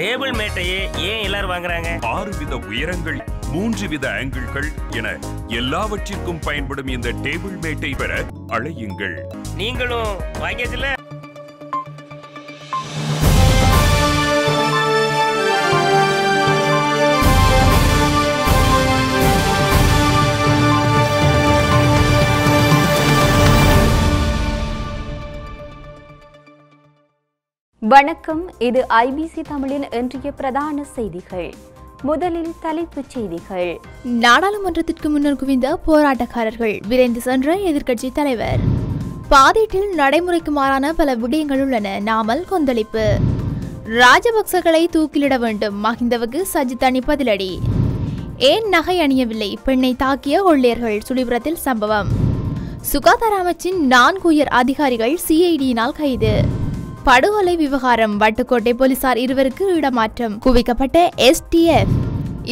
table மேட்டையே ஏன் எல்லாரும் வாங்குறாங்க ஆறு வித உயரங்கள் மூன்று வித ஆங்கிள்கள் என எல்லாவற்றிற்கும் பயன்படும் இந்த டேபிள் மேட்டை பெற அழையுங்கள் நீங்களும் வாங்கியதில்லை வணக்கம் இது ஐபிசி தமிழின் இன்றைய பிரதான செய்திகள் முதலில் தலைப்புச் செய்திகள் நாடாளுமன்றத்திற்கு முன்னர் குவிந்த போராட்டக்காரர்கள் விரைந்து சென்ற எதிர்க்கட்சி தலைவர் பாதீட்டில் நடைமுறைக்கு மாறான பல விடயங்கள் உள்ளன நாமல் கொந்தளிப்பு ராஜபக்சர்களை தூக்கிலிட வேண்டும் மஹிந்தவுக்கு சஜித் அணி பதிலடி ஏன் நகை அணியவில்லை பெண்ணை தாக்கிய ஒள்ளியர்கள் சுழிபுரத்தில் சம்பவம் சுகாதார அமைச்சின் நான்கு உயர் அதிகாரிகள் சிஐடியினால் கைது படுகொலை விவகாரம் வட்டுக்கோட்டை போலீசார் இருவருக்கு இடமாற்றம் குவிக்கப்பட்ட எஸ்டிஎஃப்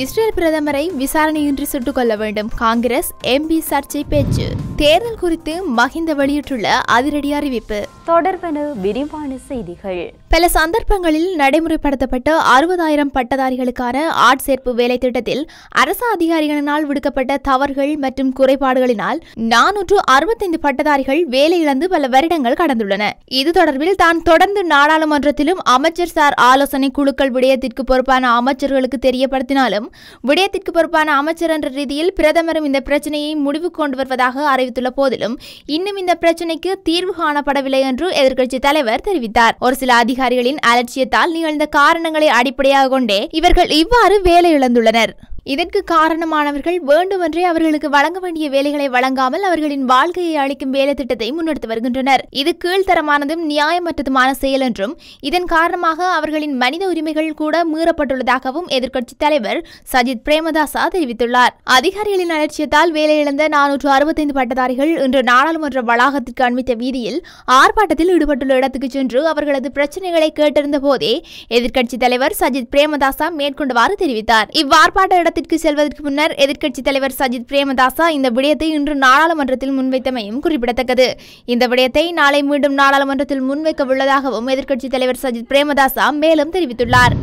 இஸ்ரேல் பிரதமரை விசாரணையின்றி சுட்டுக் கொள்ள வேண்டும் காங்கிரஸ் எம்பி சர்ச்சை பேச்சு தேர்தல் குறித்து மஹிந்த வெளியிட்டுள்ள அதிரடி அறிவிப்பு தொடர்பன விரிவான செய்திகள் பல சந்தர்ப்பங்களில் நடைமுறைப்படுத்தப்பட்ட அறுபதாயிரம் பட்டதாரிகளுக்கான ஆட்சேர்ப்பு வேலை திட்டத்தில் அரசு அதிகாரிகளினால் விடுக்கப்பட்ட தவறுகள் மற்றும் குறைபாடுகளினால் நானூற்று அறுபத்தைந்து பட்டதாரிகள் வேலையிழந்து பல வருடங்கள் கடந்துள்ளன இது தொடர்பில் தான் தொடர்ந்து நாடாளுமன்றத்திலும் அமைச்சர் சார் ஆலோசனை குழுக்கள் விடயத்திற்கு பொறுப்பான அமைச்சர்களுக்கு தெரியப்படுத்தினாலும் விடயத்திற்கு பொறுப்பான அமைச்சர் என்ற ரீதியில் பிரதமரும் இந்த பிரச்சனையை முடிவு கொண்டு வருவதாக அறிவித்துள்ள போதிலும் இன்னும் இந்த பிரச்சனைக்கு தீர்வு காணப்படவில்லை என்று எதிர்க்கட்சி தலைவர் தெரிவித்தார் ஒரு சில அதிகாரிகளின் அலட்சியத்தால் நிகழ்ந்த காரணங்களை அடிப்படையாக கொண்டே இவர்கள் இவ்வாறு வேலை இழந்துள்ளனர் இதற்கு காரணமானவர்கள் வேண்டுமென்றே அவர்களுக்கு வழங்க வேண்டிய வேலைகளை வழங்காமல் அவர்களின் வாழ்க்கையை அளிக்கும் வேலை திட்டத்தை முன்னெடுத்து வருகின்றனர் இது கீழ்த்தரமானதும் நியாயமற்றதுமான செயல் என்றும் இதன் காரணமாக அவர்களின் மனித உரிமைகள் கூட மீறப்பட்டுள்ளதாகவும் எதிர்க்கட்சி தலைவர் சஜித் பிரேமதாசா தெரிவித்துள்ளார் அதிகாரிகளின் அலட்சியத்தால் வேலையிழந்த நானூற்று அறுபத்தைந்து பட்டதாரிகள் இன்று நாடாளுமன்ற வளாகத்திற்கு அண்மித்த வீதியில் ஆர்ப்பாட்டத்தில் ஈடுபட்டுள்ள இடத்துக்கு சென்று அவர்களது பிரச்சனைகளை கேட்டிருந்த போதே எதிர்க்கட்சி தலைவர் சஜித் பிரேமதாசா மேற்கொண்டவாறு தெரிவித்தார் இவ்வார்ப்பாட்ட இடத்தில் விவாதத்திற்கு செல்வதற்கு முன்னர் எதிர்க்கட்சித் தலைவர் சஜித் பிரேமதாசா இந்த விடயத்தை இன்று நாடாளுமன்றத்தில் முன்வைத்தமையும் குறிப்பிடத்தக்கது இந்த விடயத்தை நாளை மீண்டும் நாடாளுமன்றத்தில் முன்வைக்க உள்ளதாகவும் எதிர்க்கட்சித் தலைவர் சஜித் பிரேமதாசா மேலும் தெரிவித்துள்ளார்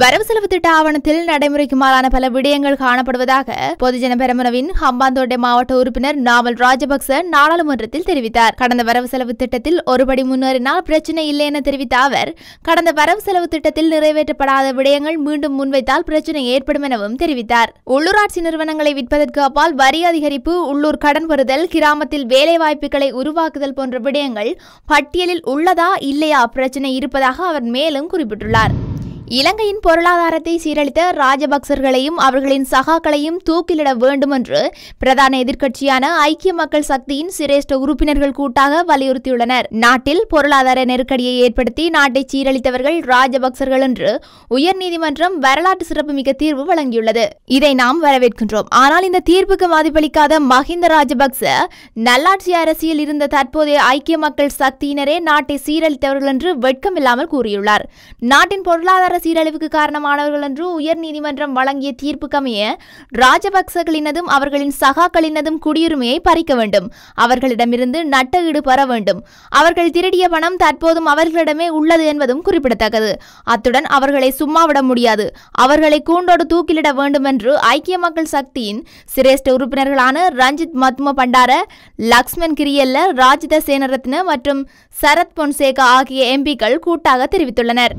வரவு செலவு திட்ட ஆவணத்தில் நடைமுறைக்கு மாறான பல விடயங்கள் காணப்படுவதாக பொதுஜன பெருமனவின் ஹம்பாந்தோட்டை மாவட்ட உறுப்பினர் நாவல் ராஜபக்ச நாடாளுமன்றத்தில் தெரிவித்தார் கடந்த வரவு செலவு திட்டத்தில் ஒருபடி முன்னேறினால் பிரச்சனை இல்லை என தெரிவித்த அவர் கடந்த வரவு செலவு திட்டத்தில் நிறைவேற்றப்படாத விடயங்கள் மீண்டும் முன்வைத்தால் பிரச்சனை ஏற்படும் எனவும் தெரிவித்தார் தெரிவித்தார் உள்ளூராட்சி நிறுவனங்களை விற்பதற்கு அப்பால் வரி அதிகரிப்பு உள்ளூர் கடன் பெறுதல் கிராமத்தில் வேலைவாய்ப்புகளை உருவாக்குதல் போன்ற விடயங்கள் பட்டியலில் உள்ளதா இல்லையா பிரச்சினை இருப்பதாக அவர் மேலும் குறிப்பிட்டுள்ளார் இலங்கையின் பொருளாதாரத்தை சீரழித்த ராஜபக்சர்களையும் அவர்களின் சகாக்களையும் தூக்கிலிட வேண்டும் என்று பிரதான எதிர்க்கட்சியான ஐக்கிய மக்கள் சக்தியின் சிரேஷ்ட உறுப்பினர்கள் கூட்டாக வலியுறுத்தியுள்ளனர் நாட்டில் பொருளாதார நெருக்கடியை ஏற்படுத்தி நாட்டை சீரழித்தவர்கள் ராஜபக்சர்கள் என்று உயர்நீதிமன்றம் வரலாற்று சிறப்புமிக்க தீர்வு வழங்கியுள்ளது இதை நாம் வரவேற்கின்றோம் ஆனால் இந்த தீர்ப்புக்கு மதிப்பளிக்காத மஹிந்த ராஜபக்ச நல்லாட்சி அரசியல் இருந்த தற்போதைய ஐக்கிய மக்கள் சக்தியினரே நாட்டை சீரழித்தவர்கள் என்று வெட்கமில்லாமல் கூறியுள்ளார் நாட்டின் பொருளாதார சீரழிவுக்கு காரணமானவர்கள் என்று நீதிமன்றம் வழங்கிய தீர்ப்புக்கமைய ராஜபக்சகளினதும் அவர்களின் சகாக்களினதும் குடியுரிமையை பறிக்க வேண்டும் அவர்களிடமிருந்து நட்ட ஈடு பெற வேண்டும் அவர்கள் திருடிய பணம் தற்போதும் அவர்களிடமே உள்ளது என்பதும் குறிப்பிடத்தக்கது அத்துடன் அவர்களை சும்மா விட முடியாது அவர்களை கூண்டோடு தூக்கிலிட வேண்டும் என்று ஐக்கிய மக்கள் சக்தியின் சிரேஷ்ட உறுப்பினர்களான ரஞ்சித் மத்ம பண்டார லக்ஷ்மன் கிரியல்ல ராஜித சேனரத்ன மற்றும் சரத் பொன்சேகா ஆகிய எம்பிக்கள் கூட்டாக தெரிவித்துள்ளனர்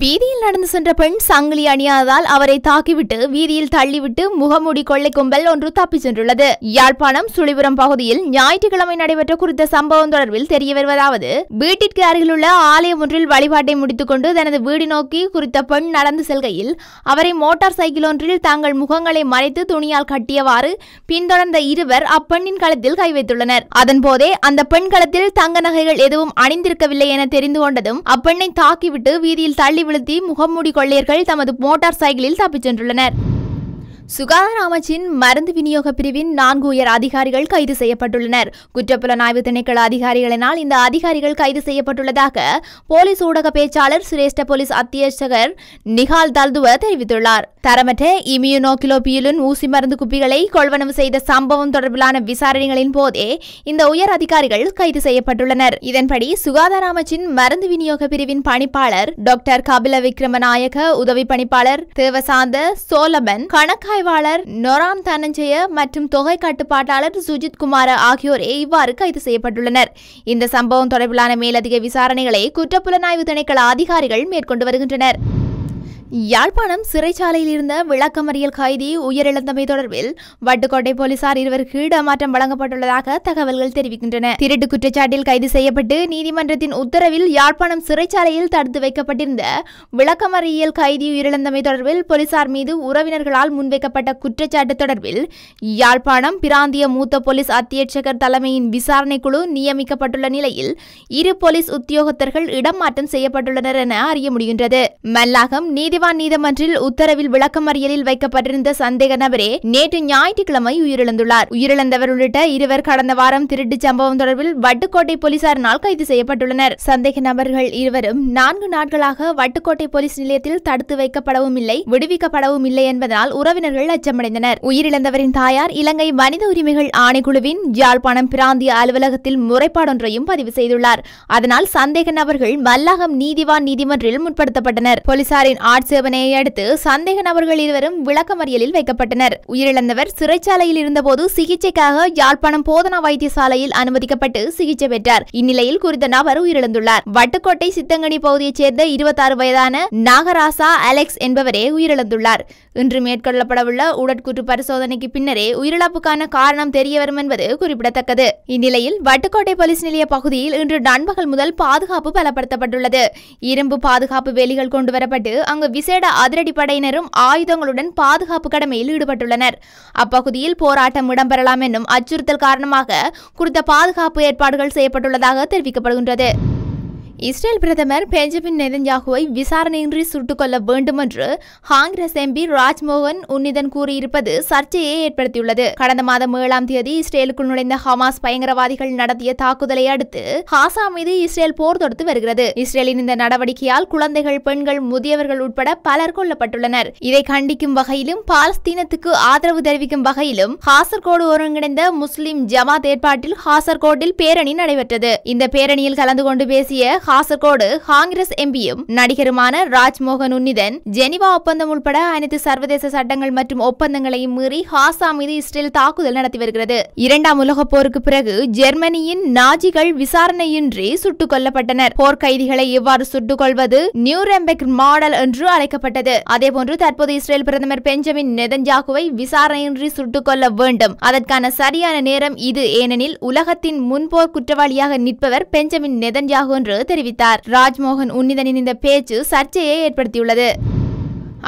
வீதியில் நடந்து சென்ற பெண் சங்கிலி அணியாததால் அவரை தாக்கிவிட்டு வீதியில் தள்ளிவிட்டு முகமூடி கொள்ளை கும்பல் ஒன்று தப்பிச் சென்றுள்ளது யாழ்ப்பாணம் சுழிபுரம் பகுதியில் ஞாயிற்றுக்கிழமை நடைபெற்ற குறித்த சம்பவம் தொடர்பில் தெரிய வருவதாவது வீட்டிற்கு அருகிலுள்ள ஆலயம் ஒன்றில் வழிபாட்டை முடித்துக்கொண்டு தனது வீடு நோக்கி குறித்த பெண் நடந்து செல்கையில் அவரை மோட்டார் சைக்கிள் ஒன்றில் தங்கள் முகங்களை மறைத்து துணியால் கட்டியவாறு பின்தொடர்ந்த இருவர் அப்பெண்ணின் களத்தில் கை வைத்துள்ளனர் அதன்போதே அந்த பெண் களத்தில் தங்க நகைகள் எதுவும் அணிந்திருக்கவில்லை என தெரிந்து கொண்டதும் அப்பெண்ணை தாக்கிவிட்டு வீதியில் தள்ளி விழுத்தி முகமூடி கொள்ளையர்கள் தமது மோட்டார் சைக்கிளில் தப்பிச் சென்றுள்ளனர் சுகாதார அமைச்சின் மருந்து விநியோக பிரிவின் நான்கு உயர் அதிகாரிகள் கைது செய்யப்பட்டுள்ளனர் குற்றப்புலனாய்வு திணைக்கள அதிகாரிகளினால் இந்த அதிகாரிகள் கைது செய்யப்பட்டுள்ளதாக போலீஸ் ஊடக பேச்சாளர் சிரேஷ்ட போலீஸ் அத்தியட்சகர் நிகால் தல்துவ தெரிவித்துள்ளார் தரமற்ற இம்யூனோ ஊசி மருந்து குப்பிகளை கொள்வனவு செய்த சம்பவம் தொடர்பிலான விசாரணைகளின் போதே இந்த உயர் அதிகாரிகள் கைது செய்யப்பட்டுள்ளனர் இதன்படி சுகாதார அமைச்சின் மருந்து விநியோக பிரிவின் பணிப்பாளர் டாக்டர் கபில விக்ரமநாயக உதவி பணிப்பாளர் தேவசாந்த சோலபன் கணக்கு புலனாய்வாளர் நொராம் தனஞ்சய மற்றும் தொகை கட்டுப்பாட்டாளர் சுஜித் குமார் ஆகியோர் இவ்வாறு கைது செய்யப்பட்டுள்ளனர் இந்த சம்பவம் தொடர்பிலான மேலதிக விசாரணைகளை குற்றப்புலனாய்வு திணைக்கள அதிகாரிகள் மேற்கொண்டு வருகின்றனர் யாழ்ப்பாணம் சிறைச்சாலையில் இருந்த விளக்கமறியல் கைதி உயிரிழந்தமை தொடர்பில் வட்டுக்கோட்டை போலீசார் இருவருக்கு இடமாற்றம் வழங்கப்பட்டுள்ளதாக தகவல்கள் தெரிவிக்கின்றன திருட்டு குற்றச்சாட்டில் கைது செய்யப்பட்டு நீதிமன்றத்தின் உத்தரவில் யாழ்ப்பாணம் சிறைச்சாலையில் தடுத்து வைக்கப்பட்டிருந்த விளக்கமறியல் கைதி உயிரிழந்தமை தொடர்பில் போலீசார் மீது உறவினர்களால் முன்வைக்கப்பட்ட குற்றச்சாட்டு தொடர்பில் யாழ்ப்பாணம் பிராந்திய மூத்த போலீஸ் அத்தியட்சகர் தலைமையின் விசாரணை குழு நியமிக்கப்பட்டுள்ள நிலையில் இரு போலீஸ் உத்தியோகத்தர்கள் இடமாற்றம் செய்யப்பட்டுள்ளனர் என அறிய முடிகின்றது மல்லாகம் நீதி எரிவான் நீதிமன்றில் உத்தரவில் விளக்கமறியலில் வைக்கப்பட்டிருந்த சந்தேக நபரே நேற்று ஞாயிற்றுக்கிழமை உயிரிழந்துள்ளார் உயிரிழந்தவர் உள்ளிட்ட இருவர் கடந்த வாரம் திருட்டு சம்பவம் தொடர்பில் வட்டுக்கோட்டை போலீசாரினால் கைது செய்யப்பட்டுள்ளனர் சந்தேக நபர்கள் இருவரும் நான்கு நாட்களாக வட்டுக்கோட்டை போலீஸ் நிலையத்தில் தடுத்து வைக்கப்படவும் இல்லை விடுவிக்கப்படவும் இல்லை என்பதனால் உறவினர்கள் அச்சமடைந்தனர் உயிரிழந்தவரின் தாயார் இலங்கை மனித உரிமைகள் ஆணைக்குழுவின் ஜாழ்ப்பாணம் பிராந்திய அலுவலகத்தில் முறைப்பாடொன்றையும் பதிவு செய்துள்ளார் அதனால் சந்தேக நபர்கள் மல்லாகம் நீதிவான் நீதிமன்றில் முற்படுத்தப்பட்டனர் போலீசாரின் ஆட்சி ஆட்சேபனையை அடுத்து சந்தேக நபர்கள் இருவரும் விளக்கமறியலில் வைக்கப்பட்டனர் உயிரிழந்தவர் சிறைச்சாலையில் இருந்தபோது சிகிச்சைக்காக யாழ்ப்பாணம் போதனா வைத்தியசாலையில் அனுமதிக்கப்பட்டு சிகிச்சை பெற்றார் இந்நிலையில் குறித்த நபர் உயிரிழந்துள்ளார் வட்டுக்கோட்டை சித்தங்கனி பகுதியைச் சேர்ந்த இருபத்தாறு வயதான நாகராசா அலெக்ஸ் என்பவரே உயிரிழந்துள்ளார் இன்று மேற்கொள்ளப்படவுள்ள உடற்கூற்று பரிசோதனைக்கு பின்னரே உயிரிழப்புக்கான காரணம் தெரியவரும் என்பது குறிப்பிடத்தக்கது இந்நிலையில் வட்டுக்கோட்டை போலீஸ் நிலைய பகுதியில் இன்று நண்பகல் முதல் பாதுகாப்பு பலப்படுத்தப்பட்டுள்ளது இரும்பு பாதுகாப்பு வேலிகள் கொண்டுவரப்பட்டு அங்கு விசேட அதிரடிப்படையினரும் ஆயுதங்களுடன் பாதுகாப்பு கடமையில் ஈடுபட்டுள்ளனர் அப்பகுதியில் போராட்டம் இடம்பெறலாம் என்னும் அச்சுறுத்தல் காரணமாக குறித்த பாதுகாப்பு ஏற்பாடுகள் செய்யப்பட்டுள்ளதாக தெரிவிக்கப்படுகின்றது இஸ்ரேல் பிரதமர் பெஞ்சமின் நெதன்யாகுவை விசாரணையின்றி சுட்டுக் கொள்ள வேண்டும் என்று காங்கிரஸ் எம்பி ராஜ்மோகன் உன்னிதன் கூறியிருப்பது சர்ச்சையை ஏற்படுத்தியுள்ளது கடந்த மாதம் ஏழாம் தேதி இஸ்ரேலுக்குள் நுழைந்த ஹமாஸ் பயங்கரவாதிகள் நடத்திய தாக்குதலை அடுத்து ஹாசா மீது இஸ்ரேல் போர் தொடுத்து வருகிறது இஸ்ரேலின் இந்த நடவடிக்கையால் குழந்தைகள் பெண்கள் முதியவர்கள் உட்பட பலர் கொல்லப்பட்டுள்ளனர் இதை கண்டிக்கும் வகையிலும் பாலஸ்தீனத்துக்கு ஆதரவு தெரிவிக்கும் வகையிலும் ஹாசர்கோடு ஒருங்கிணைந்த முஸ்லிம் ஜமாத் ஏற்பாட்டில் ஹாசர்கோட்டில் பேரணி நடைபெற்றது இந்த பேரணியில் கலந்து கொண்டு பேசிய காசர்கோடு காங்கிரஸ் எம்பியும் நடிகருமான ராஜ்மோகன் உன்னிதன் ஜெனிவா ஒப்பந்தம் உள்பட அனைத்து சர்வதேச சட்டங்கள் மற்றும் ஒப்பந்தங்களையும் மீறி ஹாசா மீது இஸ்ரேல் தாக்குதல் நடத்தி வருகிறது இரண்டாம் உலகப் போருக்கு பிறகு ஜெர்மனியின் நாஜிகள் விசாரணையின்றி சுட்டுக் கொல்லப்பட்டனர் போர்க்கைதிகளை எவ்வாறு சுட்டுக் கொள்வது நியூரெம்பெக் மாடல் என்று அழைக்கப்பட்டது அதேபோன்று தற்போது இஸ்ரேல் பிரதமர் பெஞ்சமின் நெதன்ஜாகுவை விசாரணையின்றி சுட்டுக் கொள்ள வேண்டும் அதற்கான சரியான நேரம் இது ஏனெனில் உலகத்தின் முன்போர் குற்றவாளியாக நிற்பவர் பெஞ்சமின் நெதன்ஜாகு என்று தெரிவித்தார் தெரிவித்தார் ராஜ்மோகன் உன்னிதனின் இந்த பேச்சு சர்ச்சையை ஏற்படுத்தியுள்ளது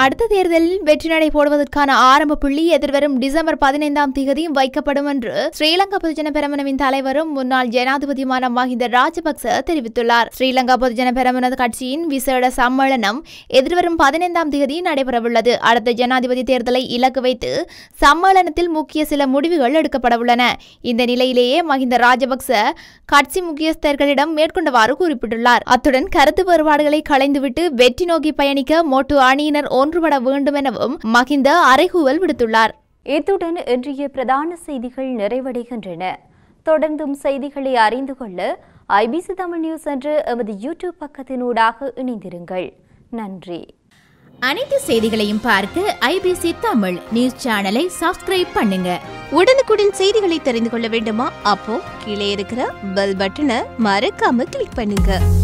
அடுத்த தேர்தலில் வெற்றி நடை போடுவதற்கான ஆரம்ப புள்ளி எதிர்வரும் டிசம்பர் பதினைந்தாம் தேதி வைக்கப்படும் என்று ஸ்ரீலங்கா பொதுஜன பெரமனவின் தலைவரும் முன்னாள் ஜனாதிபதியுமான மஹிந்த ராஜபக்ச தெரிவித்துள்ளார் ஸ்ரீலங்கா பொதுஜன பெரமனது கட்சியின் விசேட சம்மேளனம் எதிர்வரும் பதினைந்தாம் தேதி நடைபெறவுள்ளது அடுத்த ஜனாதிபதி தேர்தலை இலக்கு வைத்து சம்மேளனத்தில் முக்கிய சில முடிவுகள் எடுக்கப்படவுள்ளன இந்த நிலையிலேயே மஹிந்த ராஜபக்ச கட்சி முக்கியஸ்தர்களிடம் மேற்கொண்டவாறு குறிப்பிட்டுள்ளார் அத்துடன் கருத்து வேறுபாடுகளை களைந்துவிட்டு வெற்றி நோக்கி பயணிக்க மோட்டு அணியினர் ஒன்றுபட வேண்டும் எனவும் மகிந்த அறைகூவல் விடுத்துள்ளார் இத்துடன் இன்றைய பிரதான செய்திகள் நிறைவடைகின்றன தொடர்ந்தும் செய்திகளை அறிந்து கொள்ள ஐபிசி தமிழ் நியூஸ் என்று எமது யூடியூப் பக்கத்தினூடாக இணைந்திருங்கள் நன்றி அனைத்து செய்திகளையும் பார்க்க ஐபிசி தமிழ் நியூஸ் சேனலை சப்ஸ்கிரைப் பண்ணுங்க உடனுக்குடன் செய்திகளை தெரிந்து கொள்ள வேண்டுமா அப்போ கீழே இருக்கிற பெல் பட்டனை மறக்காம கிளிக் பண்ணுங்க